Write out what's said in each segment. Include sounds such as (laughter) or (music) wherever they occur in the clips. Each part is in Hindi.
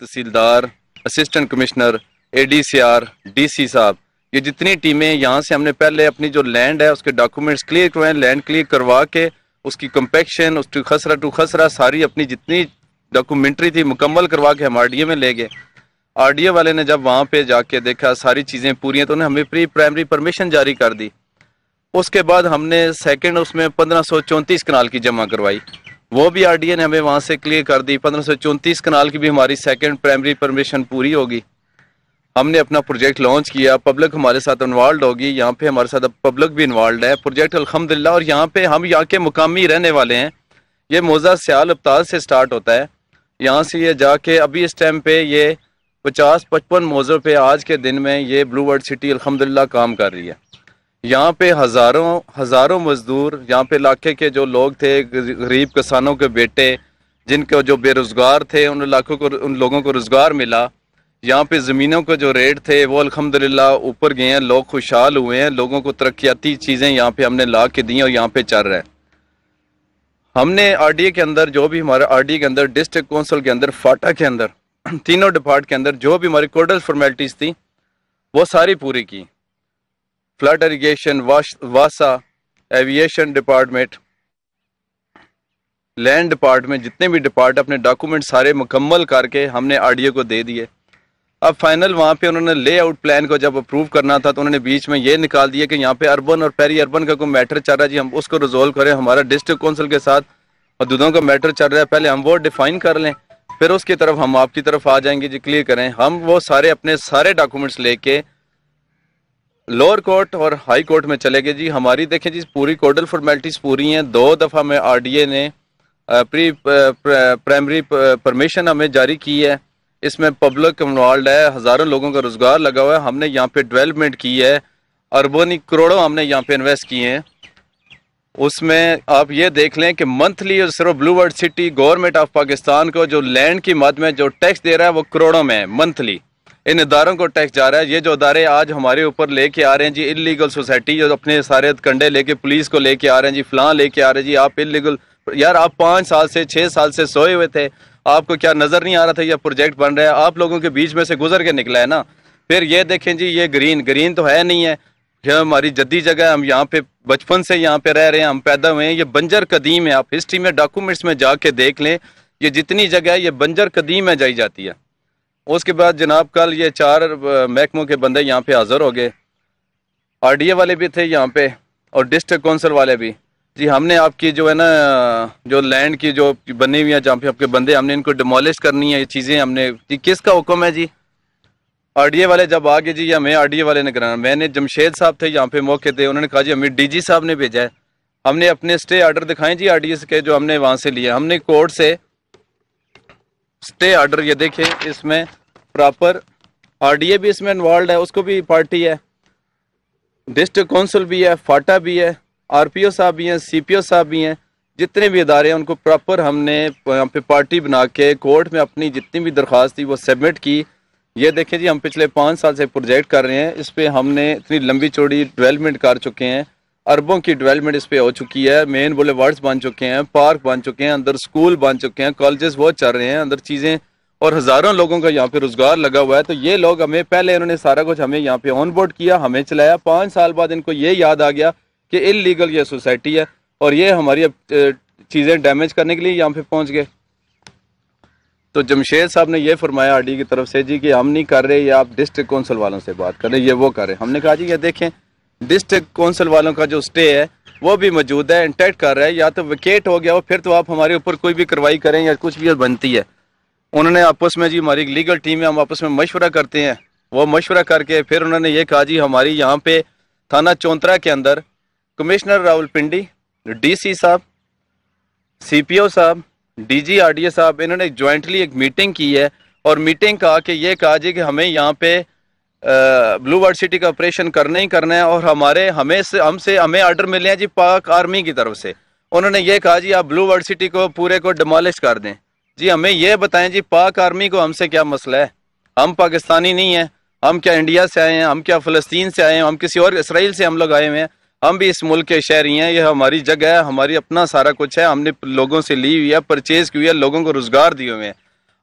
tehsildar assistant commissioner A D C R D C साहब ये जितनी टीमें यहाँ से हमने पहले अपनी जो लैंड है उसके डॉक्यूमेंट्स क्लियर करवाए लैंड क्लियर करवा के उसकी कंपेक्शन उसकी खसरा टू खसरा सारी अपनी जितनी डॉक्यूमेंट्री थी मुकम्मल करवा के हम आर में ले गए आर वाले ने जब वहाँ पे जाके देखा सारी चीज़ें पूरी हैं तो उन्हें हमें प्री प्राइमरी परमिशन जारी कर दी उसके बाद हमने सेकंड उसमें पंद्रह सौ चौंतीस कनाल की जमा करवाई वो भी आर ने हमें वहाँ से क्लियर कर दी पंद्रह कनाल की भी हमारी सेकेंड प्राइमरी परमिशन पूरी होगी हमने अपना प्रोजेक्ट लॉन्च किया पब्लिक हमारे साथ इन्वॉल्व होगी यहाँ पे हमारे साथ पब्लिक भी इन्वॉल्व है प्रोजेक्ट अलहमदिल्ला और यहाँ पे हम यहाँ के मुकामी रहने वाले हैं ये मोज़ा सयाल अब्ताज से स्टार्ट होता है यहाँ से ये जाके अभी इस टाइम पे ये पचास पचपन मोज़ों पे आज के दिन में ये ब्लू वर्ल्ड सिटी अलहमदिल्ला काम कर रही है यहाँ पे हज़ारों हज़ारों मज़दूर यहाँ पे इलाके के जो लोग थे गरीब किसानों के बेटे जिनके जो बेरोज़गार थे उन इलाकों को उन लोगों को रोज़गार मिला यहाँ पे ज़मीनों के जो रेट थे वो अल्हम्दुलिल्लाह ऊपर गए हैं लोग खुशहाल हुए हैं लोगों को तरक्याती चीज़ें यहाँ पे हमने ला के दी और यहाँ पे चल रहे हैं हमने ए के अंदर जो भी डी ए के अंदर डिस्ट्रिक्ट कौंसिल के अंदर फाटा के अंदर (clears throat) तीनों डिपार्ट के अंदर जो भी हमारी कोडल फॉर्मेलिटीज़ थी वो सारी पूरी की फ्लड इरीगेशन वासा एविएशन डिपार्टमेंट लैंड डिपार्टमेंट जितने भी डिपार्ट अपने डॉक्यूमेंट सारे मुकम्मल करके हमने आर को दे दिए अब फाइनल वहाँ पे उन्होंने लेआउट प्लान को जब अप्रूव करना था तो उन्होंने बीच में ये निकाल दिया कि यहाँ पे अर्बन और पेरी अर्बन का कोई मैटर चल रहा है जी हम उसको रिजोल्व करें हमारा डिस्ट्रिक्ट काउंसिल के साथ और दूधों का मैटर चल रहा है पहले हम वो डिफाइन कर लें फिर उसकी तरफ हम आपकी तरफ आ जाएंगे जी क्लियर करें हम वो सारे अपने सारे डॉक्यूमेंट्स लेके लोअर कोर्ट और हाई कोर्ट में चले गए जी हमारी देखें जी पूरी कोडल फॉर्मेलिटीज़ पूरी हैं दो दफ़ा में आरडीए ने प्री प्राइमरी परमिशन हमें जारी की है इसमें पब्लिक इन्वॉल्व है हज़ारों लोगों का रोज़गार लगा हुआ है हमने यहाँ पे डेवलपमेंट की है अरबों करोड़ों हमने यहाँ पे इन्वेस्ट किए हैं उसमें आप ये देख लें कि मंथली और सिर्फ blue world city government of Pakistan को जो लैंड की मद में जो टैक्स दे रहा है वो करोड़ों में है मंथली इन इदारों को टैक्स जा रहा है ये जो इदारे आज हमारे ऊपर लेके आ रहे हैं जी इलीगल सोसाइटी जो अपने सारे कंडे लेके पुलिस को लेके आ रहे हैं जी फलां लेके आ रहे हैं जी आप इलीगल यार आप पाँच साल से छः साल से सोए हुए थे आपको क्या नज़र नहीं आ रहा था यह प्रोजेक्ट बन रहा है आप लोगों के बीच में से गुजर के निकला है ना फिर ये देखें जी ये ग्रीन ग्रीन तो है नहीं है यह हमारी जद्दी जगह है हम यहाँ पे बचपन से यहाँ पे रह रहे हैं हम पैदा हुए हैं ये बंजर कदीम है आप हिस्ट्री में डॉक्यूमेंट्स में जाके देख लें ये जितनी जगह है ये बंजर कदीम है जाई जाती है उसके बाद जनाब कल ये चार महकमों के बंदे यहाँ पे हाजिर हो गए आरडीए वाले भी थे यहाँ पे और डिस्ट्रिक्ट कौंसल वाले भी जी हमने आपकी जो है ना जो लैंड की जो बनी हुई है जहाँ पे आपके बंदे हमने इनको डिमोलिश करनी है ये चीज़ें हमने जी किसका हुक्म है जी आरडीए वाले जब आ गए जी या मैं आरडीए वाले ने कराना मैंने जमशेद साहब थे यहाँ पे मौके थे उन्होंने कहा जी हमें डी जी साहब ने भेजा है हमने अपने स्टे आर्डर दिखाए जी आरडीए के जो हमने वहाँ से लिए हमने कोर्ट से स्टे ऑर्डर ये देखिए इसमें प्रॉपर आरडीए भी इसमें इन्वॉल्व है उसको भी पार्टी है डिस्ट्रिक्ट कौंसिल भी है फाटा भी है आरपीओ साहब भी हैं सीपीओ साहब भी हैं जितने भी इदारे हैं उनको प्रॉपर हमने यहाँ पे पार्टी बना के कोर्ट में अपनी जितनी भी दरख्वास्त थी वो सबमिट की ये देखें जी हम पिछले पाँच साल से प्रोजेक्ट कर रहे हैं इस पर हमने इतनी लंबी चौड़ी डेवलपमेंट कर चुके हैं अरबों की डेवलपमेंट इस पे हो चुकी है मेन बोले वर्ड्स बन चुके हैं पार्क बन चुके हैं अंदर स्कूल बन चुके हैं कॉलेजेस बहुत चल रहे हैं अंदर चीज़ें और हज़ारों लोगों का यहाँ पे रोज़गार लगा हुआ है तो ये लोग हमें पहले इन्होंने सारा कुछ हमें यहाँ पे ऑन बोर्ड किया हमें चलाया पांच साल बाद इनको ये याद आ गया कि इलीगल ये सोसाइटी है और ये हमारी अब चीज़ें डैमेज करने के लिए यहाँ पे पहुंच गए तो जमशेद साहब ने ये फरमाया आर की तरफ से जी कि हम नहीं कर रहे ये आप डिस्ट्रिक्ट कौंसिल वालों से बात कर रहे ये वो कर रहे हमने कहा जी ये देखें डिस्ट्रिक्ट काउंसिल वालों का जो स्टे है वो भी मौजूद है इंटेक्ट कर रहा है या तो विकेट हो गया हो फिर तो आप हमारे ऊपर कोई भी कार्रवाई करें या कुछ भी बनती है उन्होंने आपस में जी हमारी लीगल टीम है हम आपस में मशवरा करते हैं वो मशवरा करके फिर उन्होंने ये कहा जी हमारी यहाँ पे थाना चौंतरा के अंदर कमिश्नर राहुल पिंडी डीसी साहब सीपीओ साहब डी आरडीए साहब इन्होंने ज्वाइंटली एक मीटिंग की है और मीटिंग कहा के ये कहा जी कि हमें यहाँ पे ब्लू वर्ड सिटी का ऑपरेशन करना ही करना है और हमारे हमें से हमसे हमें ऑर्डर मिले हैं जी पाक आर्मी की तरफ से उन्होंने ये कहा जी आप ब्लू वर्ड सिटी को पूरे को डिमोलिश कर दें जी हमें ये बताएं जी पाक आर्मी को हमसे क्या मसला है हम पाकिस्तानी नहीं हैं हम क्या इंडिया से आए हैं हम क्या फ़लस्तीन से आए हैं हम किसी और इसराइल से हम लोग आए हुए हैं हम भी इस मुल्क के शहरी हैं ये हमारी जगह है हमारी अपना सारा कुछ है हमने लोगों से ली हुई है परचेज़ की हुई है लोगों को रोज़गार दिए हुए हैं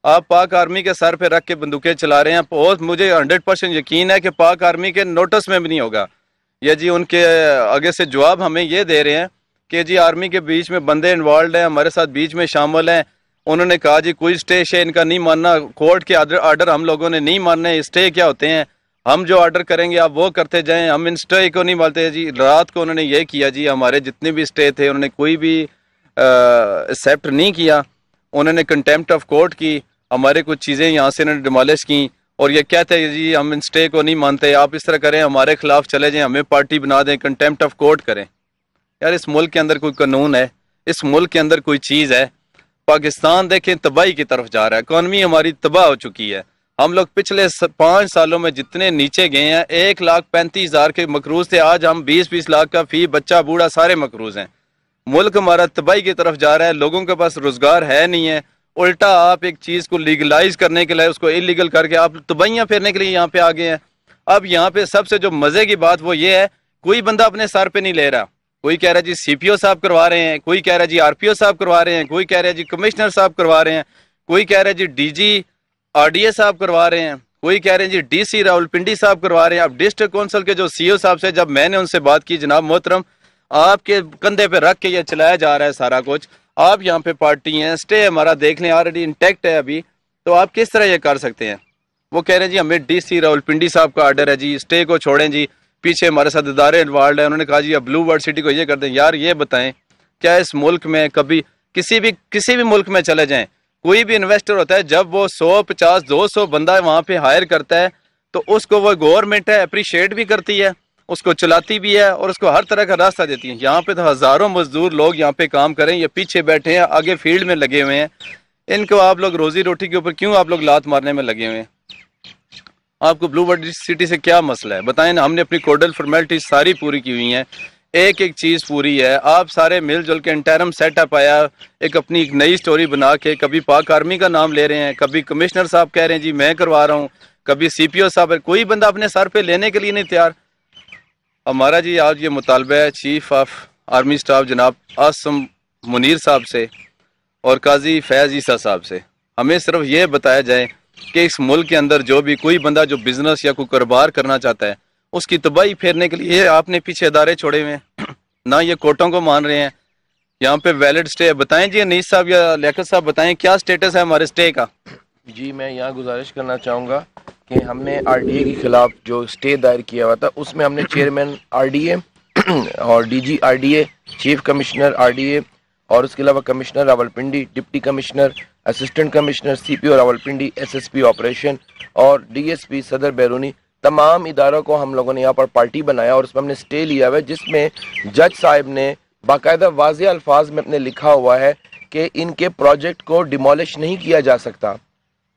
आप पाक आर्मी के सर पे रख के बंदूकें चला रहे हैं बहुत मुझे हंड्रेड परसेंट यकीन है कि पाक आर्मी के नोटिस में भी नहीं होगा ये जी उनके आगे से जवाब हमें ये दे रहे हैं कि जी आर्मी के बीच में बंदे इन्वॉल्व हैं हमारे साथ बीच में शामिल हैं उन्होंने कहा जी कोई स्टे शे इनका नहीं मानना कोर्ट के आर्डर हम लोगों ने नहीं मानने स्टे क्या होते हैं हम जो ऑर्डर करेंगे आप वो करते जाएँ हम इन स्टे को नहीं मानते जी रात को उन्होंने ये किया जी हमारे जितने भी स्टे थे उन्होंने कोई भी एक्सेप्ट नहीं किया उन्होंने कंटेम्प्ट ऑफ कोर्ट की हमारे कुछ चीज़ें यहाँ से इन्होंने डिमोलिश की और ये कहते हैं जी हम इन स्टे को नहीं मानते आप इस तरह करें हमारे खिलाफ चले जाएं हमें पार्टी बना दें कंटेम्प्ट ऑफ कोर्ट करें यार इस मुल्क के अंदर कोई कानून है इस मुल्क के अंदर कोई चीज़ है पाकिस्तान देखें तबाही की तरफ जा रहा है इकानमी हमारी तबाह हो चुकी है हम लोग पिछले पाँच सालों में जितने नीचे गए हैं एक लाख पैंतीस हज़ार के मकरूज थे आज हम बीस बीस लाख का फी बच्चा बूढ़ा सारे मकरूज हैं मुल्क हमारा तबाही की तरफ जा रहा है लोगों के पास रोज़गार है नहीं है उल्टा आप एक चीज़ को लीगलाइज करने के लिए उसको इलीगल करके आप तबैयाँ फेरने के लिए यहाँ पे आ गए हैं अब यहाँ पे सबसे जो मज़े की बात वो ये है कोई बंदा अपने सर पे नहीं ले रहा कोई कह रहा है जी सीपीओ साहब करवा रहे हैं कोई कह रहा है जी आरपीओ साहब करवा रहे हैं कोई कह रहा है जी कमिश्नर साहब करवा रहे हैं कोई कह रहा है जी डीजी आरडीए साहब करवा रहे हैं कोई कह रहे हैं जी डीसी पिंडी साहब करवा रहे हैं अब डिस्ट्रिक्ट काउंसिल के जो सीईओ e साहब से जब मैंने उनसे बात की जनाब मोहतरम आपके कंधे पे रख के ये चलाया जा रहा है सारा कुछ आप यहाँ पे पार्टी हैं स्टे हमारा देख लें ऑलरेडी इंटेक्ट है अभी तो आप किस तरह ये कर सकते हैं वो कह रहे हैं जी हमें डी सी पिंडी साहब का आर्डर है जी स्टे को छोड़ें जी पीछे हमारे साथ इदारे इन्वॉल्व है उन्होंने कहा जी अब ब्लू वर्ड सिटी को ये कर दें यार ये बताएं क्या इस मुल्क में कभी किसी भी किसी भी मुल्क में चले जाएँ कोई भी इन्वेस्टर होता है जब वो सौ पचास दो सौ बंदा वहाँ पे हायर करता है तो उसको वो गवर्नमेंट है अप्रिशिएट भी करती है उसको चलाती भी है और उसको हर तरह का रास्ता देती है यहाँ पे तो हज़ारों मजदूर लोग यहाँ पे काम करें या पीछे बैठे हैं आगे फील्ड में लगे हुए हैं इनको आप लोग रोजी रोटी के ऊपर क्यों आप लोग लात मारने में लगे हुए हैं आपको ब्लू बर्ड सिटी से क्या मसला है बताएं ना हमने अपनी कोडल फॉर्मेलिटी सारी पूरी की हुई है एक एक चीज़ पूरी है आप सारे मिलजुल के इंटरम सेटअप आया एक अपनी एक नई स्टोरी बना के कभी पाक आर्मी का नाम ले रहे हैं कभी कमिश्नर साहब कह रहे हैं जी मैं करवा रहा हूँ कभी सीपीओ साहब कोई बंदा अपने सर पे लेने के लिए नहीं तैयार हमारा जी आज ये मुतालबा है चीफ ऑफ आर्मी स्टाफ जनाब आसम मुनीर साहब से और काजी फैज़ ईसा साहब से हमें सिर्फ ये बताया जाए कि इस मुल्क के अंदर जो भी कोई बंदा जो बिज़नेस या कोई कारोबार करना चाहता है उसकी तबाही फेरने के लिए आपने पीछे अदारे छोड़े हुए हैं (clears throat) ना ये कोर्टों को मान रहे हैं यहाँ पे वैलिड स्टे है बताएं जी अनीस साहब या लेखक साहब बताएं क्या स्टेटस है हमारे स्टे का जी मैं यहाँ गुजारिश करना चाहूँगा कि हमने आरडीए के खिलाफ जो स्टे दायर किया हुआ था उसमें हमने चेयरमैन आरडीए (clears throat) और DG RDA chief commissioner RDA और उसके अलावा commissioner Rawalpindi deputy commissioner assistant commissioner C P O Rawalpindi S S P operation और D S P Saddar Beruni तमाम इदारों को हम लोगों ने यहाँ पर पार्टी बनाया और उसमें हमने स्टे लिया हुआ है जिसमें जज साहब ने बाकायदा वाज अल्फाज में अपने लिखा हुआ है कि इनके प्रोजेक्ट को डिमोलिश नहीं किया जा सकता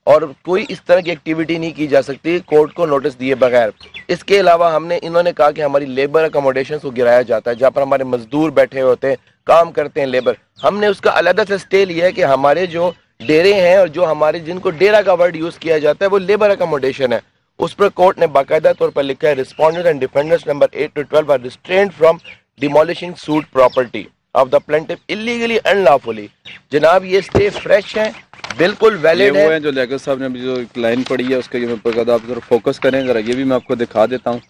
और कोई इस तरह की एक्टिविटी नहीं की जा सकती कोर्ट को नोटिस दिए बगैर इसके अलावा हमने इन्होंने कहा कि हमारी लेबर अकोमोडेशन को गिराया जाता है जहाँ पर हमारे मजदूर बैठे होते हैं काम करते हैं लेबर हमने उसका अलहदा से स्टे लिया है कि हमारे जो डेरे हैं और जो हमारे जिनको डेरा का वर्ड यूज़ किया जाता है वो लेबर अकोमोडेशन है उस पर कोर्ट ने बाकायदा तौर पर लिखा है respondent and defenders number eight to twelve are restrained from demolishing suit property of the plaintiff illegally unlawfully जनाब ये स्टे फ्रेश है बिल्कुल वैलिड है जो लेकर साहब ने जो लाइन पड़ी है उसके ऊपर आप जरा फोकस करें जरा ये भी मैं आपको दिखा देता हूँ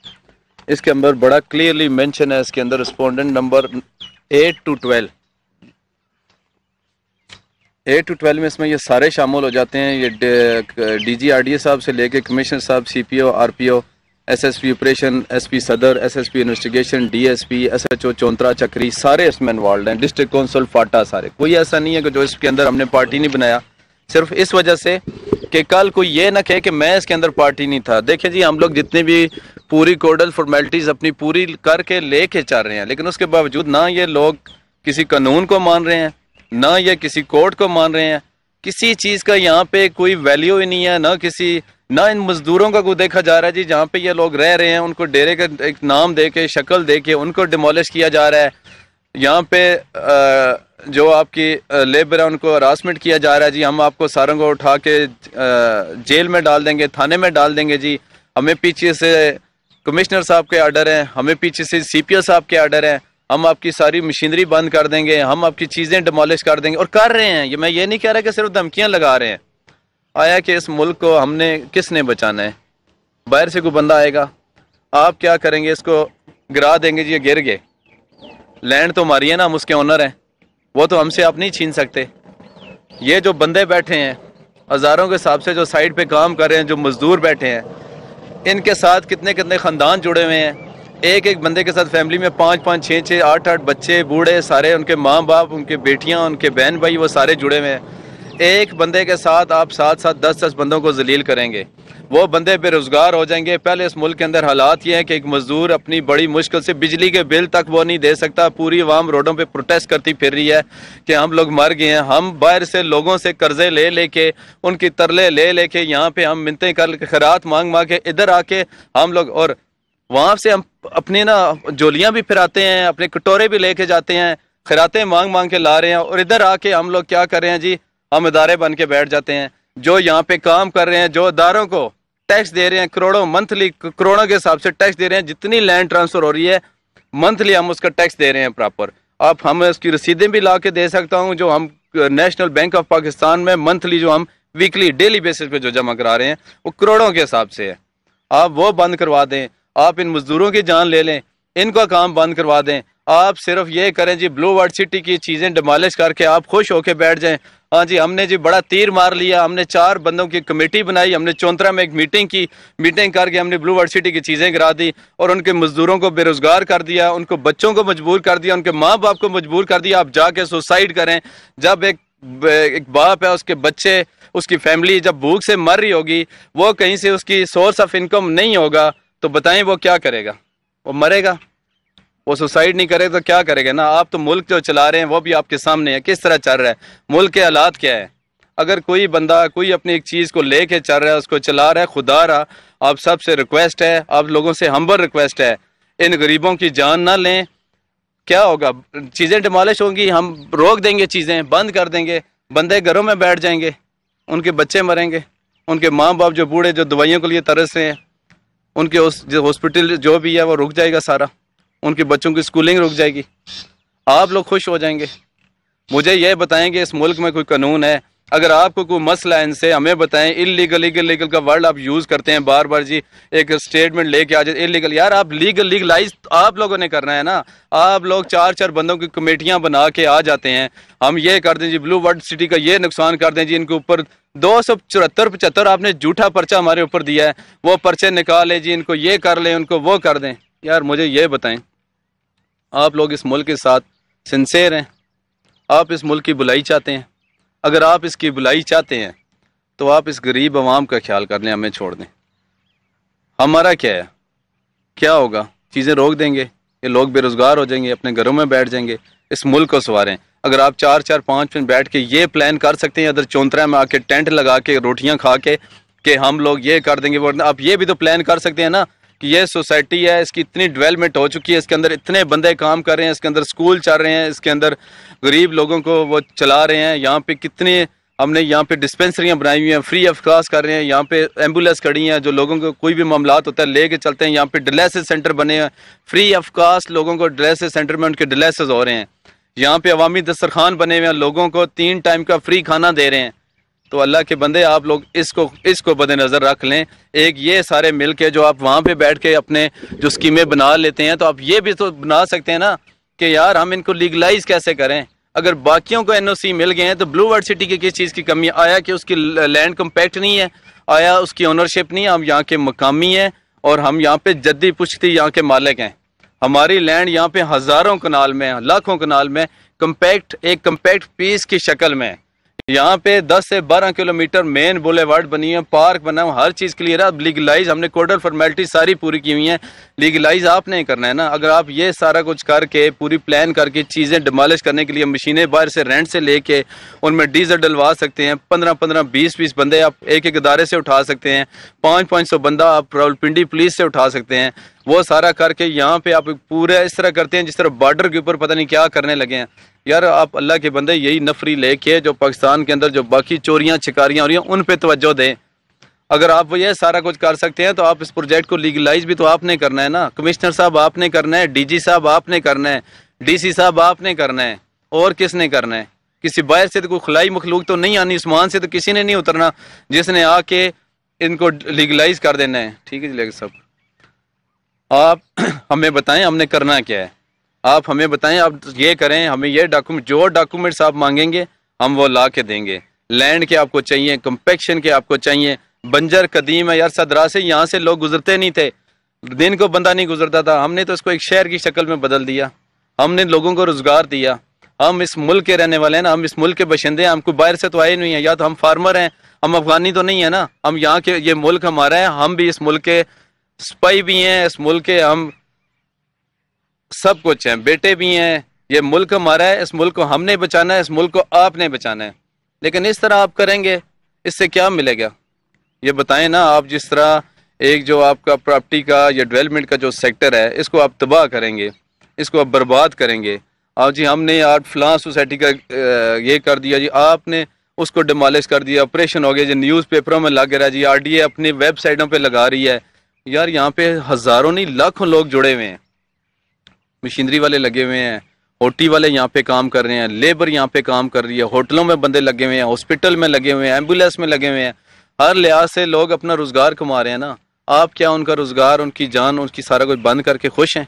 इसके अंदर बड़ा क्लियरली मेंशन है इसके अंदर respondent number eight to twelve eight to twelve में इसमें ये सारे शामिल हो जाते हैं ये डी जी आर डी साहब से लेके कमिश्नर साहब C P O R P O S S P operation S P Saddar S S P investigation D S P S H O Chountra Chakri सारे इसमें इन्वॉल्व हैं डिस्ट्रिक्ट कौंसल फाटा सारे कोई ऐसा नहीं है कि जो इसके अंदर हमने पार्टी नहीं बनाया सिर्फ इस वजह से कि कल कोई ये ना कहे कि मैं इसके अंदर पार्टी नहीं था देखिए जी हम लोग जितनी भी पूरी कोडल फॉर्मेलिटीज़ अपनी पूरी करके ले के चल रहे हैं लेकिन उसके बावजूद ना ये लोग किसी कानून को मान रहे हैं ना ये किसी कोर्ट को मान रहे हैं किसी चीज़ का यहाँ पे कोई वैल्यू ही नहीं है ना किसी ना इन मज़दूरों का कोई देखा जा रहा है जी जहाँ पे ये लोग रह रहे हैं उनको डेरे का एक नाम दे के शक्ल दे के उनको डिमोलिश किया जा रहा है यहाँ पे जो आपकी लेबर है उनको हरासमेंट किया जा रहा है जी हम आपको सारों को उठा के जेल में डाल देंगे थाने में डाल देंगे जी हमें पीछे से कमिश्नर साहब के आर्डर हैं हमें पीछे से सीपीओ साहब के आर्डर हैं हम आपकी सारी मशीनरी बंद कर देंगे हम आपकी चीज़ें डिमोलिश कर देंगे और कर रहे हैं ये मैं ये नहीं कह रहा कि सिर्फ धमकियाँ लगा रहे हैं आया कि इस मुल्क को हमने किसने बचाना है बाहर से कोई बंदा आएगा आप क्या करेंगे इसको गिरा देंगे जी गिर गए लैंड तो हमारी है ना हम उसके ऑनर हैं वो तो हमसे आप नहीं छीन सकते ये जो बंदे बैठे हैं हज़ारों के हिसाब से जो साइड पे काम कर रहे हैं जो मज़दूर बैठे हैं इनके साथ कितने कितने ख़ानदान जुड़े हुए हैं एक एक बंदे के साथ फैमिली में पाँच पाँच छः छः आठ आठ बच्चे बूढ़े सारे उनके माँ बाप उनके बेटियाँ उनके बहन भाई वो सारे जुड़े हुए हैं एक बंदे के साथ आप साथ साथ दस दस बंदों को जलील करेंगे वो बंदे बेरोज़गार हो जाएंगे पहले इस मुल्क के अंदर हालात ये हैं कि एक मज़दूर अपनी बड़ी मुश्किल से बिजली के बिल तक वो नहीं दे सकता पूरी आवाम रोडों पर प्रोटेस्ट करती फिर रही है कि हम लोग मर गए हैं हम बाहर से लोगों से कर्जे ले लेके उनकी तरले ले लेके यहाँ पे हम मिनतें कर खरात मांग मांग के इधर आके हम लोग और वहाँ से हम अपने ना जोलियाँ भी फिराते हैं अपने कटोरे भी लेके जाते हैं खराते मांग मांग के ला रहे हैं और इधर आके हम लोग क्या कर रहे हैं जी हम इदारे बन के बैठ जाते हैं जो यहाँ पे काम कर रहे हैं जो इदारों को टैक्स दे रहे हैं करोड़ों मंथली करोड़ों के हिसाब से टैक्स दे रहे हैं जितनी लैंड ट्रांसफर हो रही है मंथली हम उसका टैक्स दे रहे हैं प्रॉपर अब हम उसकी रसीदें भी ला के दे सकता हूँ जो हम नेशनल बैंक ऑफ पाकिस्तान में मंथली जो हम वीकली डेली बेसिस पे जो जमा करा रहे हैं वो करोड़ों के हिसाब से है आप वो बंद करवा दें आप इन मज़दूरों की जान ले लें इनका काम बंद करवा दें आप सिर्फ ये करें जी ब्लू वर्ड सिटी की चीज़ें डिमोलिश करके आप खुश होकर बैठ जाएं हाँ जी हमने जी बड़ा तीर मार लिया हमने चार बंदों की कमेटी बनाई हमने चौंतरा में एक मीटिंग की मीटिंग करके हमने ब्लू वर्ड सिटी की चीज़ें करा दी और उनके मजदूरों को बेरोज़गार कर दिया उनको बच्चों को मजबूर कर दिया उनके माँ बाप को मजबूर कर दिया आप जाके सुसाइड करें जब एक एक बाप है उसके बच्चे उसकी फैमिली जब भूख से मर रही होगी वो कहीं से उसकी सोर्स ऑफ इनकम नहीं होगा तो बताएं वो क्या करेगा वो मरेगा वो सुसाइड नहीं करे तो क्या करेगा ना आप तो मुल्क जो चला रहे हैं वो भी आपके सामने है किस तरह चल रहा है मुल्क के हालात क्या है अगर कोई बंदा कोई अपनी एक चीज़ को ले कर चल रहा है उसको चला रहा है खुदा रहा आप सबसे रिक्वेस्ट है आप लोगों से हम्बर रिक्वेस्ट है इन गरीबों की जान ना लें क्या होगा चीज़ें डिमोलिश होंगी हम रोक देंगे चीज़ें बंद कर देंगे बंदे घरों में बैठ जाएंगे उनके बच्चे मरेंगे उनके माँ बाप जो बूढ़े जो दवाइयों के लिए तरस रहे हैं उनके उस हॉस्पिटल जो भी है वो रुक जाएगा सारा उनके बच्चों की स्कूलिंग रुक जाएगी आप लोग खुश हो जाएंगे मुझे यह बताएं कि इस मुल्क में कोई कानून है अगर आपको कोई मसला है इनसे हमें बताएं इलीगल लीगल लीगल का वर्ड आप यूज़ करते हैं बार बार जी एक स्टेटमेंट लेके आ जाए इलीगल यार आप लीगल लीगलाइज आप लोगों ने करना है ना आप लोग चार चार बंदों की कमेटियां बना के आ जाते हैं हम ये कर दें जी ब्लू वर्ल्ड सिटी का ये नुकसान कर दें जी इनके ऊपर दो सौ चौहत्तर पचहत्तर आपने जूठा पर्चा हमारे ऊपर दिया है वो पर्चे निकाले जी इनको ये कर लें उनको वो कर दें यार मुझे ये बताएं आप लोग इस मुल्क के साथ सिंसेर हैं आप इस मुल्क की बुलाई चाहते हैं अगर आप इसकी बुलाई चाहते हैं तो आप इस गरीब आवाम का ख्याल कर लें हमें छोड़ दें हमारा क्या है क्या होगा चीज़ें रोक देंगे ये लोग बेरोज़गार हो जाएंगे अपने घरों में बैठ जाएंगे इस मुल्क को सवारें अगर आप चार चार पाँच मिनट बैठ के ये प्लान कर सकते हैं अदर चौंतरा में आके टेंट लगा के रोटियाँ खा के कि हम लोग ये कर देंगे आप ये भी तो प्लान कर सकते हैं ना कि ये सोसाइटी है इसकी इतनी डेवलपमेंट हो चुकी है इसके अंदर इतने बंदे काम कर रहे हैं इसके अंदर स्कूल चल रहे हैं इसके अंदर गरीब लोगों को वो चला रहे हैं यहाँ पे कितने हमने यहाँ पे डिस्पेंसरियाँ बनाई हुई हैं फ्री ऑफ कास्ट कर रहे हैं यहाँ पे एम्बुलेंस खड़ी हैं जो लोगों को कोई भी मामला होता है लेके चलते हैं यहाँ पे डिलेसिस सेंटर बने हैं फ्री ऑफ कास्ट लोगों को डिलेसिस सेंटर में उनके डिलेसिस हो रहे हैं यहाँ पे अवामी दस्तरखान बने हुए हैं लोगों को तीन टाइम का फ्री खाना दे रहे हैं तो अल्लाह के बंदे आप लोग इसको इसको बद नज़र रख लें एक ये सारे मिल के जो आप वहाँ पे बैठ के अपने जो स्कीमें बना लेते हैं तो आप ये भी तो बना सकते हैं ना कि यार हम इनको लीगलाइज कैसे करें अगर बाकियों को एनओसी मिल गए हैं तो ब्लू वर्ड सिटी की किस चीज़ की कमी आया कि उसकी लैंड कम्पैक्ट नहीं है आया उसकी ओनरशिप नहीं है हम यहाँ के मकामी हैं और हम यहाँ पे जद्दी पुश्ती यहाँ के मालिक हैं हमारी लैंड यहाँ पे हज़ारों कनाल में लाखों कनाल में कम्पैक्ट एक कम्पैक्ट पीस की शक्ल में है यहाँ पे 10 से 12 किलोमीटर मेन बुलेवार्ड बनी है पार्क बना हुआ हर चीज़ क्लियर है लीगलाइज हमने कोडल फॉर्मेलिटी सारी पूरी की हुई है लीगलाइज आपने करना है ना अगर आप ये सारा कुछ करके पूरी प्लान करके चीज़ें डिमोलिश करने के लिए मशीनें बाहर से रेंट से लेके उनमें डीजल डलवा सकते हैं पंद्रह पंद्रह बीस बीस बंदे आप एक एक इदारे से उठा सकते हैं पांच पाँच सौ बंदा आप रावलपिंडी पुलिस से उठा सकते हैं वो सारा करके यहाँ पे आप पूरा इस तरह करते हैं जिस तरह बॉर्डर के ऊपर पता नहीं क्या करने लगे हैं यार आप अल्लाह के बंदे यही नफरी लेके जो पाकिस्तान के अंदर जो बाकी चोरियाँ छिकारियाँ हो रही हैं उन पर तोज्जो दें अगर आप ये सारा कुछ कर सकते हैं तो आप इस प्रोजेक्ट को लीगलाइज भी तो आपने करना है ना कमिश्नर साहब आपने करना है डीजी साहब आपने करना है डीसी साहब आपने करना है और किसने करना है किसी बाहर से तो कोई खलाई मखलूक तो नहीं आनी आसमान से तो किसी ने नहीं उतरना जिसने आके इनको लीगलाइज कर देना है ठीक है जी लेकिन साहब आप (clears throat) हमें बताएं हमने करना क्या है आप हमें बताएं आप ये करें हमें ये डॉक्यूमेंट जो डॉक्यूमेंट्स आप मांगेंगे हम वो ला के देंगे लैंड के आपको चाहिए कंपेक्शन के आपको चाहिए बंजर कदीम है यार सदरा से यहाँ से लोग गुजरते नहीं थे दिन को बंदा नहीं गुजरता था हमने तो इसको एक शहर की शक्ल में बदल दिया हमने लोगों को रोज़गार दिया हम इस मुल्क के रहने वाले हैं ना हम इस मुल्क के बशिंदे हैं हमको बाहर से तो आए नहीं है या तो हम फार्मर हैं हम अफगानी तो नहीं है ना हम यहाँ के ये मुल्क हमारा है हम भी इस मुल्क के सिपाही भी हैं इस मुल्क के हम सब कुछ हैं बेटे भी हैं ये मुल्क हमारा है इस मुल्क को हमने बचाना है इस मुल्क को आपने बचाना है लेकिन इस तरह आप करेंगे इससे क्या मिलेगा ये बताएं ना आप जिस तरह एक जो आपका प्रॉपर्टी का या डेवलपमेंट का जो सेक्टर है इसको आप तबाह करेंगे इसको आप बर्बाद करेंगे आप जी हमने आप फ्लां सोसाइटी का ये कर दिया जी आपने उसको डिमोलिश कर दिया ऑपरेशन हो गया जी न्यूज़पेपरों में लग रहा है जी आर अपनी वेबसाइटों पर लगा रही है यार यहाँ पे हज़ारों नहीं लाखों लोग जुड़े हुए हैं मशीनरी वाले लगे हुए हैं होटी वाले यहाँ पे काम कर रहे हैं लेबर यहाँ पे काम कर रही है होटलों में बंदे लगे हुए हैं हॉस्पिटल में लगे हुए हैं एम्बुलेंस में लगे हुए हैं हर लिहाज से लोग अपना रोज़गार कमा रहे हैं ना आप क्या उनका रोज़गार उनकी जान उनकी सारा कुछ बंद करके खुश हैं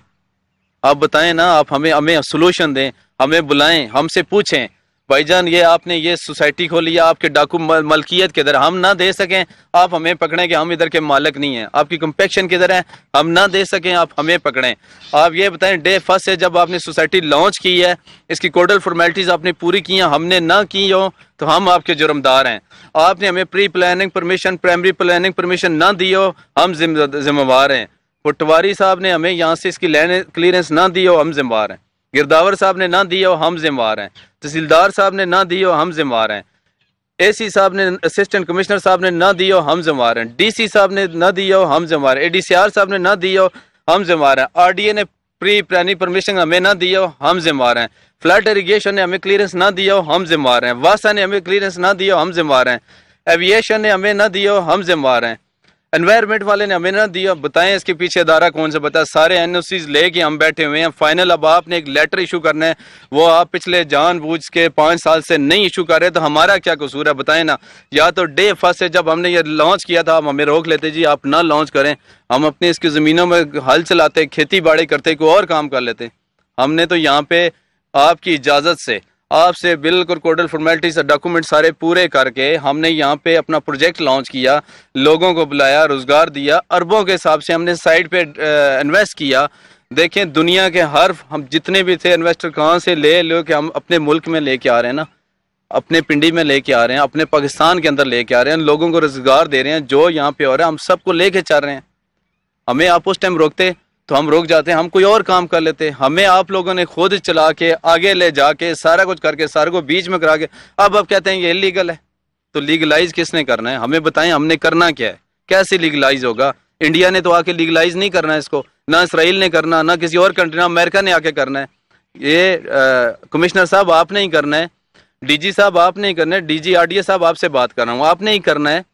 आप बताएं ना आप हमें हमें सोलूशन दें हमें बुलाएं हमसे पूछें भाईजान ये आपने ये सोसाइटी खोली है आपके डाकू मलकियत किधर हम ना दे सकें आप हमें पकड़ें कि हम इधर के मालिक नहीं हैं आपकी कंपेक्शन किधर है हम ना दे सकें आप हमें पकड़ें आप ये बताएं डे फर्स्ट से जब आपने सोसाइटी लॉन्च की है इसकी कोडल फॉर्मेलिटीज़ आपने पूरी की हैं हमने ना की हो तो हम आपके जुर्मदार हैं आपने हमें pre planning permission primary planning permission ना दी हो हम जिम्मेवार हैं पटवारी साहब ने हमें यहाँ से इसकी लैंड क्लियरेंस ना दी हो हम जिम्मेवार हैं गिरदावर साहब ने ना दी और हम जिम्मेवार हैं तहसीलदार साहब ने ना दी हो हम जिम्मेवार हैं ए सी साहब ने असिस्टेंट कमिश्नर साहब ने ना दिया हम जिम्मेवार हैं डी सी साहब ने ना दिया हम जिम्मेवार ए डी सी आर साहब ने ना दिया हम जिम्मेवार हैं आर डी ए ने प्री प्लानिंग परमिशन हमें ना दिया हम जिम्मेवार हैं फ्लड इरीगेशन ने हमें क्लियरेंस ना दिया हो हम जिम्मेवार हैं वासा ने हमें क्लियरेंस ना दिया हम जिम्मेवार हैं एविएशन ने हमें ना दिया हम जिम्मेवार हैं एनवायरमेंट वाले ने हमें ना दिया बताएं इसके पीछे अदारा कौन सा बताया सारे एन ओ सीज लेके हम बैठे हुए हैं फाइनल अब आपने एक लेटर इशू करना है वो आप पिछले जानबूझ के पाँच साल से नहीं इशू कर रहे तो हमारा क्या कसूर है बताएं ना या तो डे फर्स्ट से जब हमने ये लॉन्च किया था आप हमें रोक लेते जी आप ना लॉन्च करें हम अपनी इसकी ज़मीनों में हल चलाते खेती बाड़ी करते कोई और काम कर लेते हमने तो यहाँ पर आपकी इजाज़त से आपसे बिल्कुल कोडल फॉर्मेलिटीज डॉक्यूमेंट सारे पूरे करके हमने यहाँ पे अपना प्रोजेक्ट लॉन्च किया लोगों को बुलाया रोज़गार दिया अरबों के हिसाब से हमने साइड पे इन्वेस्ट किया देखें दुनिया के हर हम जितने भी थे इन्वेस्टर कहाँ से ले लो कि हम अपने मुल्क में लेके आ रहे हैं ना अपने पिंडी में लेके आ रहे हैं अपने पाकिस्तान के अंदर लेके आ रहे हैं लोगों को रोज़गार दे रहे हैं जो यहाँ पे हो रहा है हम सबको लेके चल रहे हैं हमें आप उस टाइम रोकते तो हम रुक जाते हैं हम कोई और काम कर लेते हैं हमें आप लोगों ने खुद चला के आगे ले जाके सारा कुछ करके सारे को बीच में करा के अब अब कहते हैं ये इलीगल है तो लीगलाइज किसने करना है हमें बताएं हमने करना क्या है कैसे लीगलाइज होगा इंडिया ने तो आके लीगलाइज नहीं करना है इसको ना इसराइल ने करना ना किसी और कंट्री ना अमेरिका ने आके करना है ये कमिश्नर साहब आपने ही करना है डीजी साहब आपने ही करना है डीजी आरडीए साहब आपसे बात कर रहा हूँ आपने ही करना है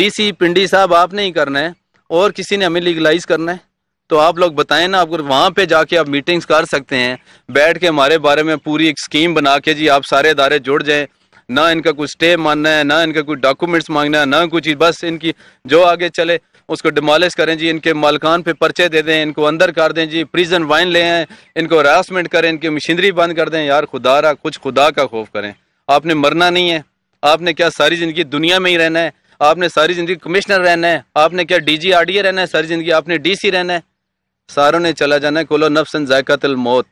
डीसी पिंडी साहब आपने ही करना है और किसी ने हमें लीगलाइज करना है तो आप लोग बताएं ना आप वहाँ पे जाके आप मीटिंग्स कर सकते हैं बैठ के हमारे बारे में पूरी एक स्कीम बना के जी आप सारे इदारे जुड़ जाएं ना इनका कुछ स्टे मानना है ना इनका कुछ डॉक्यूमेंट्स मांगना है ना कुछ बस इनकी जो आगे चले उसको डिमोलिश करें जी इनके मालकान पे पर्चे दे दें इनको अंदर कर दें जी प्रिजन वाइन ले आए इनको हरासमेंट करें इनकी मशीनरी बंद कर दें यार खुदा रहा कुछ खुदा का खौफ करें आपने मरना नहीं है आपने क्या सारी ज़िंदगी दुनिया में ही रहना है आपने सारी ज़िंदगी कमिश्नर रहना है आपने क्या डी जी रहना है सारी ज़िंदगी आपने डी सी रहना है सारों ने चला जाना है कोलो नफसन तिल मौत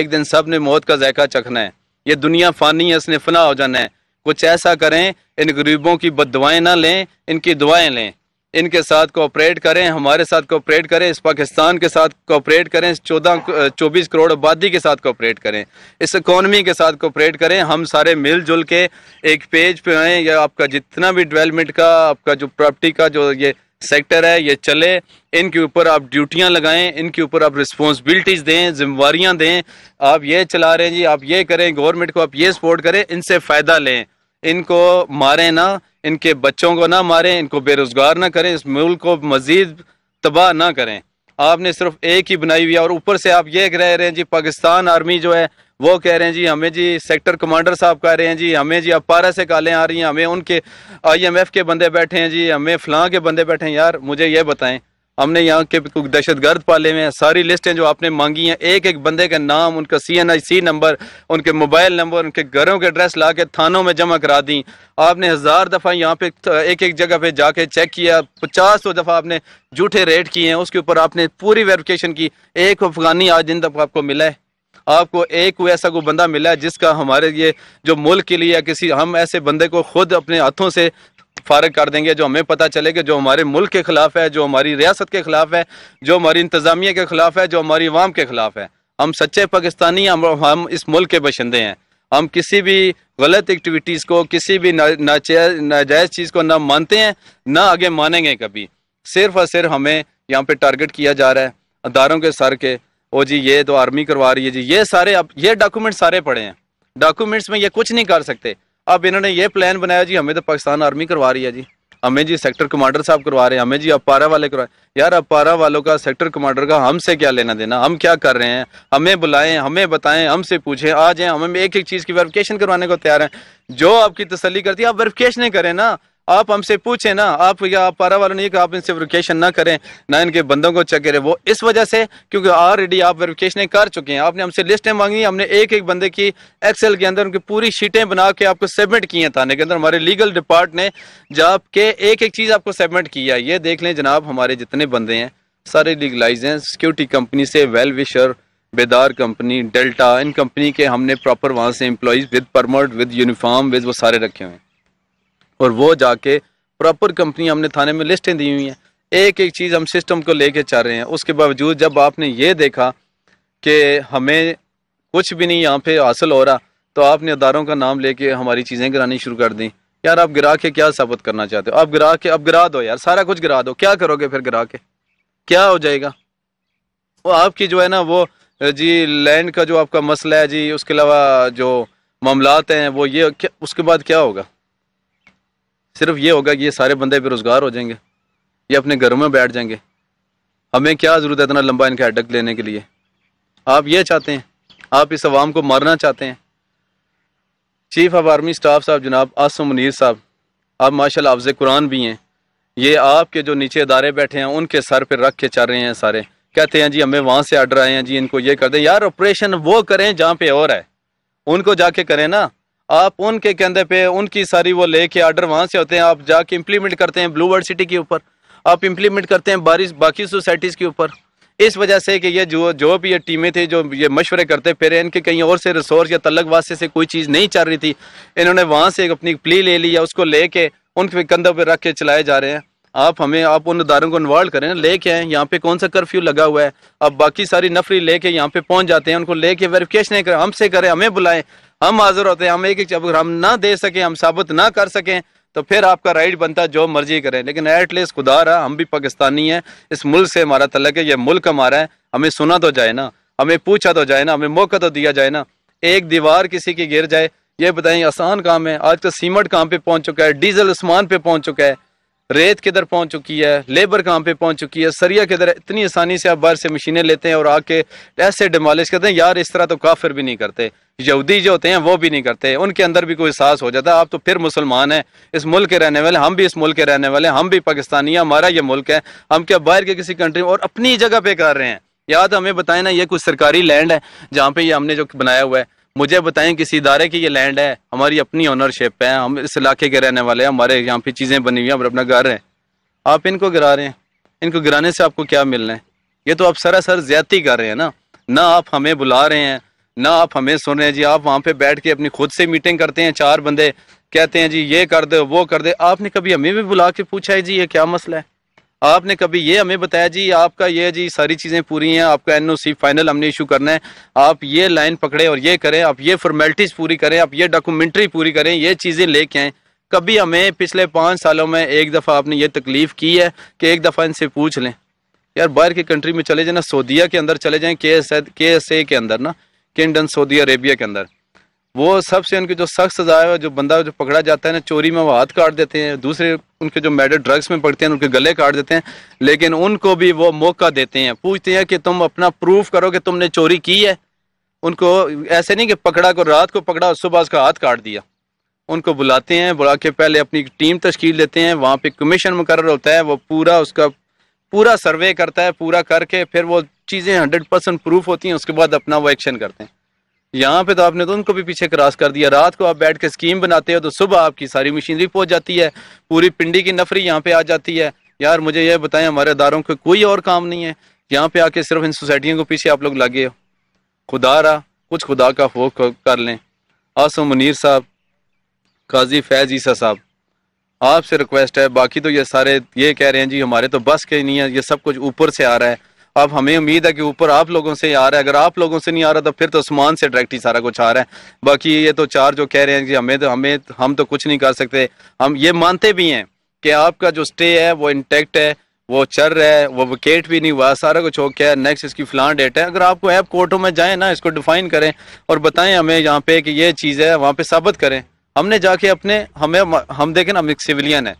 एक दिन सब ने मौत का जायका चखना है ये दुनिया फ़ानी है इसने फना हो जाना है कुछ ऐसा करें इन गरीबों की बदवाएँ ना लें इनकी दुआएं लें इनके साथ कोऑपरेट करें हमारे साथ कोऑपरेट करें इस पाकिस्तान के साथ कोऑपरेट करें इस चौदह चौबीस करोड़ आबादी के साथ कोऑपरेट करें इस इकोनमी के साथ कोऑपरेट करें हम सारे मिलजुल के एक पेज पे आएँ या आपका जितना भी डेवलपमेंट का आपका जो प्रॉपर्टी का जो ये सेक्टर है ये चले इनके ऊपर आप ड्यूटियां लगाएं इनके ऊपर आप रिस्पॉन्सिबिलिटीज दें जिम्मेवारियां दें आप ये चला रहे हैं जी आप ये करें गवर्नमेंट को आप ये सपोर्ट करें इनसे फ़ायदा लें इनको मारें ना इनके बच्चों को ना मारें इनको बेरोज़गार ना करें इस मुल्क को मज़ीद तबाह ना करें आपने सिर्फ एक ही बनाई हुई है और ऊपर से आप ये कह रहे हैं जी पाकिस्तान आर्मी जो है वो कह रहे हैं जी हमें जी सेक्टर कमांडर साहब कह रहे हैं जी हमें जी अब पारा से कालें आ रही हैं हमें उनके आईएमएफ के बंदे बैठे हैं जी हमें फलां के बंदे बैठे हैं यार मुझे ये बताएं हमने यहाँ के दहशत गर्द पाले हुए हैं सारी लिस्टें जो आपने मांगी हैं एक एक बंदे का नाम उनका C N I C number उनके मोबाइल नंबर उनके घरों के एड्रेस ला के थानों में जमा करा दी आपने हज़ार दफ़ा यहाँ पे एक एक जगह पे जाके चेक किया पचास सौ दफ़ा आपने झूठे रेट किए हैं उसके ऊपर आपने पूरी वेरिफिकेशन की एक अफगानी आज दिन तक आपको मिला है आपको एक वो ऐसा कोई बंदा मिला है जिसका हमारे ये जो मुल्क के लिए या किसी हम ऐसे बंदे को खुद अपने हाथों से फारग कर देंगे जो हमें पता चले कि जो हमारे मुल्क के ख़िलाफ़ है जो हमारी रियासत के ख़िलाफ़ है जो हमारी इंतज़ामिया के ख़िलाफ़ है जो हमारी आवाम के ख़िलाफ़ है हम सच्चे पाकिस्तानी हम हम इस मुल्क के बशिंदे हैं हम किसी भी गलत एक्टिविटीज़ को किसी भी नाजायज़ चीज़ को ना मानते हैं ना आगे मानेंगे कभी सिर्फ और सिर्फ हमें यहाँ पे टारगेट किया जा रहा है अदारों के सर के ओ जी ये तो आर्मी करवा रही है जी ये सारे अब ये डॉक्यूमेंट सारे पड़े हैं डॉक्यूमेंट्स में ये कुछ नहीं कर सकते अब इन्होंने ये प्लान बनाया जी हमें तो पाकिस्तान आर्मी करवा रही है जी हमें जी सेक्टर कमांडर साहब करवा रहे हैं हमें जी अपारा वाले करवा यार अपारा वालों का सेक्टर कमांडर का हमसे क्या लेना देना हम क्या कर रहे हैं हमें बुलाएं हमें बताएं हमसे पूछें आ जाएं हमें एक एक चीज़ की वेरिफिकेशन करवाने को तैयार हैं जो आपकी तसली करती है आप वेरिफिकेशन करें ना आप हमसे पूछे ना आप या आप पारा वालों ने कि आप इनसे वेरिफिकेशन ना करें ना इनके बंदों को चेक करें वो इस वजह से क्योंकि ऑलरेडी आप वेरिफिकेशन कर चुके हैं आपने हमसे लिस्टें मांगी हमने एक एक बंदे की एक्सेल के अंदर उनकी पूरी शीटें बना के आपको सबमिट की हैं थाने के अंदर हमारे लीगल डिपार्ट ने जब के एक एक चीज़ आपको सबमिट किया ये देख लें जनाब हमारे जितने बंदे हैं सारे लीगलाइज हैं सिक्योरिटी कंपनी से well wisher Bedar company delta इन कंपनी के हमने प्रॉपर वहाँ से employees with permit with uniform with वो सारे रखे हुए हैं और वो जाके प्रॉपर कंपनी हमने थाने में लिस्टें दी हुई हैं एक एक चीज़ हम सिस्टम को लेके चल रहे हैं उसके बावजूद जब आपने ये देखा कि हमें कुछ भी नहीं यहाँ पे हासिल हो रहा तो आपने अदारों का नाम लेके हमारी चीज़ें गिरानी शुरू कर दी यार आप गिरा के क्या साबित करना चाहते हो आप गिरा के अब गिरा दो यार सारा कुछ गिरा दो क्या करोगे फिर गिरा के क्या हो जाएगा वो आपकी जो है ना वो जी लैंड का जो आपका मसला है जी उसके अलावा जो मामलात हैं वो ये उसके बाद क्या होगा सिर्फ ये होगा कि ये सारे बंदे बेरोज़गार हो जाएंगे ये अपने घरों में बैठ जाएंगे हमें क्या ज़रूरत है इतना लंबा इनका एडक लेने के लिए आप ये चाहते हैं आप इस आवाम को मारना चाहते हैं चीफ ऑफ आर्मी स्टाफ साहब जनाब आसम मुनीर साहब आप माशा अफज कुरान भी हैं ये आपके जो नीचे इदारे बैठे हैं उनके सर पर रख के चल रहे हैं सारे कहते हैं जी हमें वहाँ से आर्डर आए हैं जी इनको ये कर दें यार ऑपरेशन वो करें जहाँ पे और है उनको जाके करें ना आप उनके कंधे पे उनकी सारी वो लेके आर्डर वहाँ से होते हैं आप जाके इम्प्लीमेंट करते हैं ब्लू वर्ल्ड सिटी के ऊपर आप इम्प्लीमेंट करते हैं बारिश बाकी सोसाइटीज़ के ऊपर इस वजह से कि ये जो जो भी ये टीमें थी जो ये मशवरे करते फिर इनके कहीं और से रिसोर्स या तलक वास्ते से कोई चीज़ नहीं चल रही थी इन्होंने वहाँ से अपनी प्ली ले ली या उसको ले के उनके कंधों पर रख के चलाए जा रहे हैं आप हमें आप उन अदारों को इन्वॉल्व करें लेके आए यहाँ पे कौन सा कर्फ्यू लगा हुआ है अब बाकी सारी नफरी लेके यहाँ पे पहुँच जाते हैं उनको लेके वेरिफिकेशन करें हमसे करें हमें बुलाएं हम हाजिर होते हैं हम एक एक अगर हम ना दे सके हम साबित ना कर सकें तो फिर आपका राइट बनता जो मर्जी करें लेकिन एटलीस्ट खुदा रहा हम भी पाकिस्तानी हैं इस मुल्क से हमारा तलक है ये मुल्क हमारा है हमें सुना तो जाए ना हमें पूछा तो जाए ना हमें मौका तो दिया जाए ना एक दीवार किसी की गिर जाए ये बताएं आसान काम है आज तो सीमेंट काम पे पहुंच चुका है डीजल आसमान पे पहुंच चुका है रेत किधर पहुंच चुकी है लेबर कहाँ पे पहुंच चुकी है सरिया किधर इतनी आसानी से आप बाहर से मशीनें लेते हैं और आके ऐसे डिमोलिश करते हैं यार इस तरह तो काफिर भी नहीं करते यहूदी जो होते हैं वो भी नहीं करते उनके अंदर भी कोई एहसास हो जाता है आप तो फिर मुसलमान हैं इस मुल्क के रहने वाले हम भी इस मुल्क के रहने वाले हम भी पाकिस्तानी हैं हमारा ये मुल्क है हम क्या बाहर के किसी कंट्री में और अपनी जगह पे कर रहे हैं याद हमें बताए ना ये कुछ सरकारी लैंड है जहाँ पे ये हमने जो बनाया हुआ है मुझे बताएं किसी इदारे की ये लैंड है हमारी अपनी ओनरशिप है हम इस इलाके के रहने वाले हैं हमारे यहाँ पे चीज़ें बनी हुई हैं हमारे अपना घर है आप इनको गिरा रहे हैं इनको गिराने से आपको क्या मिलना है ये तो आप सरासर ज्यादती कर रहे हैं ना ना आप हमें बुला रहे हैं ना आप हमें सुन रहे हैं जी आप वहाँ पे बैठ के अपनी खुद से मीटिंग करते हैं चार बंदे कहते हैं जी ये कर दो वो कर दे आपने कभी हमें भी बुला के पूछा है जी ये क्या मसला है आपने कभी ये हमें बताया जी आपका ये जी सारी चीज़ें पूरी हैं आपका एनओसी फाइनल हमने इशू करना है आप ये लाइन पकड़े और ये करें आप ये फॉर्मेलिटीज़ पूरी करें आप ये डॉक्यूमेंट्री पूरी करें ये चीज़ें लेके आए कभी हमें पिछले पाँच सालों में एक दफ़ा आपने ये तकलीफ़ की है कि एक दफ़ा इनसे पूछ लें यार बाहर की कंट्री में चले जाए ना सऊदीया के अंदर चले जाए के एस के एस ए के अंदर ना किंगडन सऊदी अरेबिया के अंदर वो सबसे उनके जो सख्त सजा है जो बंदा जो पकड़ा जाता है ना चोरी में वो हाथ काट देते हैं दूसरे उनके जो मेडल ड्रग्स में पड़ते हैं उनके गले काट देते हैं लेकिन उनको भी वो मौका देते हैं पूछते हैं कि तुम अपना प्रूफ करो कि तुमने चोरी की है उनको ऐसे नहीं कि पकड़ा को रात को पकड़ा और सुबह उसका हाथ काट दिया उनको बुलाते हैं बुला के पहले अपनी टीम तश्कील देते हैं वहाँ पे कमीशन मुकर होता है वो पूरा उसका पूरा सर्वे करता है पूरा करके फिर वो चीज़ें हंड्रेड परसेंट प्रूफ होती हैं उसके बाद अपना वो एक्शन करते हैं यहाँ पे तो आपने तो उनको भी पीछे क्रॉस कर दिया रात को आप बैठ के स्कीम बनाते हो तो सुबह आपकी सारी मशीनरी पहुंच जाती है पूरी पिंडी की नफरी यहाँ पे आ जाती है यार मुझे ये बताएं हमारे अदारों को कोई और काम नहीं है यहाँ पे आके सिर्फ इन सोसाइटियों को पीछे आप लोग लगे हो खुदा रहा कुछ खुदा का फोक कर लें आसो मुनीर साहब काजी फैज ईसा साहब आपसे रिक्वेस्ट है बाकी तो ये सारे ये कह रहे हैं जी हमारे तो बस के नहीं है ये सब कुछ ऊपर से आ रहा है अब हमें उम्मीद है कि ऊपर आप लोगों से आ रहा है अगर आप लोगों से नहीं आ रहा तो फिर तो आसमान से डायरेक्ट ही सारा कुछ आ रहा है बाकी ये तो चार जो कह रहे हैं कि हमें तो हमें तो, हम तो कुछ नहीं कर सकते हम ये मानते भी हैं कि आपका जो स्टे है वो इंटेक्ट है वो चल रहा है वो विकेट भी नहीं हुआ सारा कुछ हो गया नेक्स्ट इसकी फ्लान डेट है अगर आपको ऐप कोर्टों में जाएं ना इसको डिफाइन करें और बताएं हमें यहाँ पे कि ये चीज़ है वहाँ पे साबित करें हमने जाके अपने हमें हम देखें हम एक सिविलियन है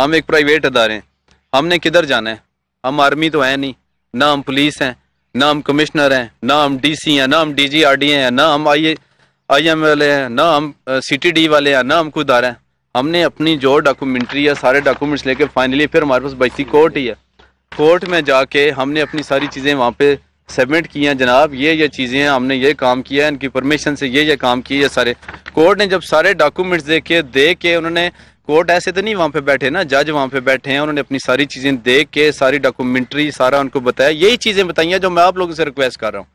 हम एक प्राइवेट अदारे हैं हमने किधर जाना है हम आर्मी तो है नहीं ना हम पुलिस हैं ना हम कमिश्नर हैं ना हम डीसी हैं ना हम डीजीआरडी हैं ना हम आई आईएम वाले हैं ना हम सीटीडी वाले हैं ना हम खुद आ रहे हैं हमने अपनी जो डॉक्यूमेंट्री है सारे डॉक्यूमेंट्स लेके फाइनली फिर हमारे पास बचती कोर्ट ही है कोर्ट में जाके हमने अपनी सारी चीज़ें वहाँ पर सबमिट किए हैं जनाब ये ये चीज़ें हैं हमने ये काम किया है इनकी परमिशन से ये ये काम किए सारे कोर्ट ने जब सारे डॉक्यूमेंट्स देखे दे के उन्होंने कोर्ट ऐसे तो नहीं वहाँ पे बैठे ना जज वहाँ पे बैठे हैं उन्होंने अपनी सारी चीज़ें देख के सारी डॉक्यूमेंट्री सारा उनको बताया यही चीज़ें बताई हैं जो मैं आप लोगों से रिक्वेस्ट कर रहा हूँ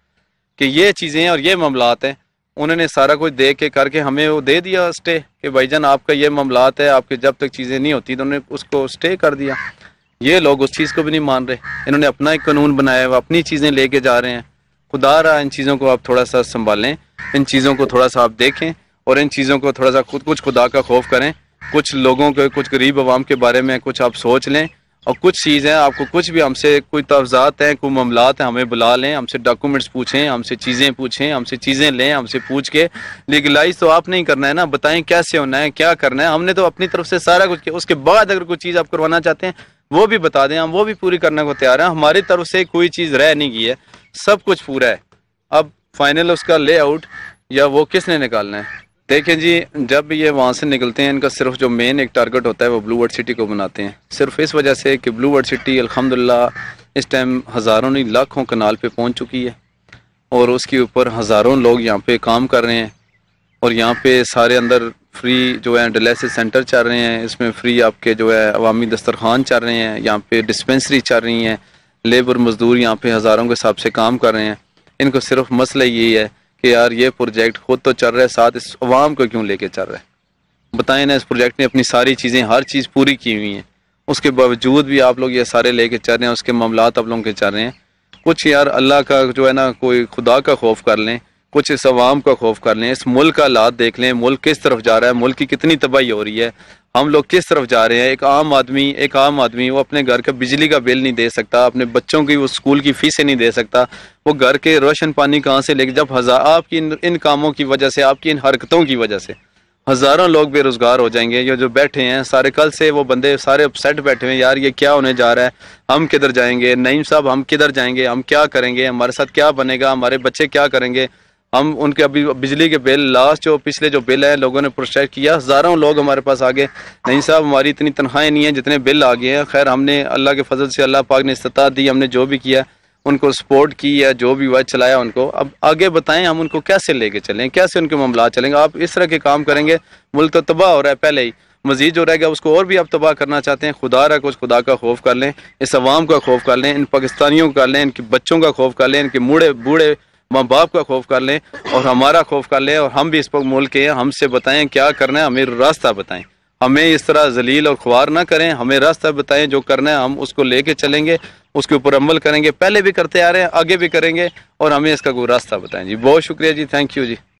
कि ये चीज़ें और ये मामलात हैं उन्होंने सारा कुछ देख के करके हमें वो दे दिया स्टे कि भाई जान आपका ये मामलात है आपके जब तक चीज़ें नहीं होती तो उन्होंने उसको स्टे कर दिया ये लोग उस चीज़ को भी नहीं मान रहे इन्होंने अपना एक कानून बनाया हुआ अपनी चीज़ें लेके जा रहे हैं खुदा रहा इन चीज़ों को आप थोड़ा सा संभालें इन चीज़ों को थोड़ा सा आप देखें और इन चीज़ों को थोड़ा सा खुद कुछ खुदा का खौफ करें कुछ लोगों के कुछ गरीब आवाम के बारे में कुछ आप सोच लें और कुछ चीज़ें आपको कुछ भी हमसे कोई तवजात हैं कोई मामलात हैं हमें बुला लें हमसे डॉक्यूमेंट्स पूछें हमसे चीज़ें पूछें हमसे चीज़ें लें हमसे पूछ के लीगलाइज तो आप नहीं करना है ना बताएं कैसे होना है क्या करना है हमने तो अपनी तरफ से सारा कुछ किया उसके बाद अगर कोई चीज़ आप करवाना चाहते हैं वो भी बता दें हम वो भी पूरी करने को तैयार हैं हमारी तरफ से कोई चीज़ रह नहीं गई है सब कुछ पूरा है अब फाइनल उसका ले या वो किसने निकालना है देखिए जी जब ये वहाँ से निकलते हैं इनका सिर्फ जो मेन एक टारगेट होता है वो ब्लू वर्ड सिटी को बनाते हैं सिर्फ इस वजह से कि ब्लू वर्ड सिटी अलहमदिल्ला इस टाइम हज़ारों नहीं लाखों कनाल पे पहुँच चुकी है और उसके ऊपर हज़ारों लोग यहाँ पे काम कर रहे हैं और यहाँ पे सारे अंदर फ्री जो है डलेसिस सेंटर चल रहे हैं इसमें फ्री आपके जो है अवामी दस्तरखान चल रहे हैं यहाँ पे डिस्पेंसरी चल रही हैं लेबर मज़दूर यहाँ पे हज़ारों के हिसाब से काम कर रहे हैं इनको सिर्फ मसला ये है कि यार ये प्रोजेक्ट खुद तो चल रहा है साथ इस अवाम को क्यों लेके चल रहा है बताएं ना इस प्रोजेक्ट ने अपनी सारी चीज़ें हर चीज़ पूरी की हुई हैं उसके बावजूद भी आप लोग ये सारे लेके चल रहे हैं उसके मामला आप लोगों के चल रहे हैं कुछ यार अल्लाह का जो है ना कोई खुदा का खौफ कर लें कुछ इस अवाम का खौफ कर लें इस मुल्क का लाद देख लें मुल्क किस तरफ जा रहा है मुल्क की कितनी तबाही हो रही है हम लोग किस तरफ जा रहे हैं एक आम आदमी एक आम आदमी वो अपने घर का बिजली का बिल नहीं दे सकता अपने बच्चों की वो स्कूल की फीसें नहीं दे सकता वो घर के रोशन पानी कहाँ से लेके जब हज़ार आपकी इन, इन कामों की वजह से आपकी इन हरकतों की वजह से हज़ारों लोग बेरोज़गार हो जाएंगे ये जो बैठे हैं सारे कल से वो बंदे सारे अपसेट बैठे हैं यार ये क्या होने जा रहा है हम किधर जाएंगे नईम साहब हम किधर जाएंगे हम क्या करेंगे हमारे साथ क्या बनेगा हमारे बच्चे क्या करेंगे हम उनके अभी बिजली के बिल लास्ट जो पिछले जो बिल है लोगों ने प्रोसेस किया हज़ारों लोग हमारे पास आ गए नहीं साहब हमारी इतनी तनख्वाहें नहीं है जितने बिल आ गए हैं खैर हमने अल्लाह के फजल से अल्लाह पाक ने इस्तात दी हमने जो भी किया उनको सपोर्ट की या जो भी वह चलाया उनको अब आगे बताएं हम उनको कैसे लेके चलें कैसे उनके मामला चलेंगे आप इस तरह के काम करेंगे मुल्क तो तबाह हो रहा है पहले ही मजीद जो रहेगा उसको और भी आप तबाह करना चाहते हैं खुदा रहा उस खुदा का खौफ कर लें इस अवाम का खौफ कर लें इन पाकिस्तानियों का कर लें इनके बच्चों का खौफ कर लें इनके मूढ़े बूढ़े माँ बाप का खौफ कर लें और हमारा खौफ कर लें और हम भी इस पर मुल्क के हमसे बताएं क्या करना है हमें रास्ता बताएं हमें इस तरह जलील और ख्वार ना करें हमें रास्ता बताएं जो करना है हम उसको लेके चलेंगे उसके ऊपर अमल करेंगे पहले भी करते आ रहे हैं आगे भी करेंगे और हमें इसका कोई रास्ता बताएं जी बहुत शुक्रिया जी थैंक यू जी